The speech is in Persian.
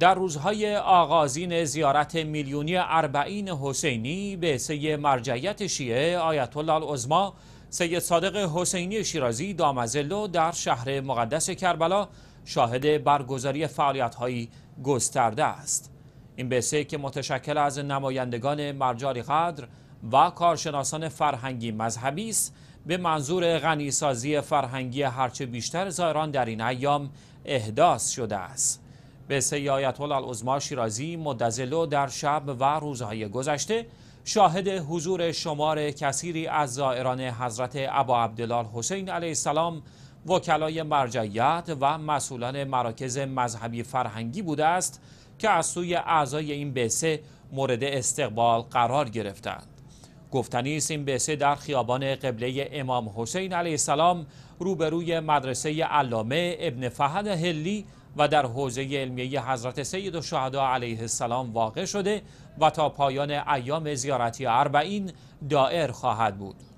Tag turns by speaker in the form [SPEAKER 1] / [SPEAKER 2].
[SPEAKER 1] در روزهای آغازین زیارت میلیونی اربعین حسینی به سه مرجعیت شیعه آیت الله العظما سید صادق حسینی شیرازی دامزلو در شهر مقدس کربلا شاهد برگزاری فعالیت‌های گسترده است این بسه که متشکل از نمایندگان مرجاری قدر و کارشناسان فرهنگی مذهبی است به منظور غنیسازی فرهنگی هرچه بیشتر زایران در این ایام احداث شده است به سه آیت شیرازی مدزلو در شب و روزهای گذشته شاهد حضور شمار کثیری از زائران حضرت ابا عبدالله حسین علیه السلام وکلای مرجعیت و مسئولان مراکز مذهبی فرهنگی بوده است که از سوی اعضای این بسه مورد استقبال قرار گرفتند گفتنی است این بسه در خیابان قبله امام حسین علیه السلام روبروی مدرسه علامه ابن فهد هلی و در حوزه علمیه حضرت سید و علیه السلام واقع شده و تا پایان ایام زیارتی اربعین دائر خواهد بود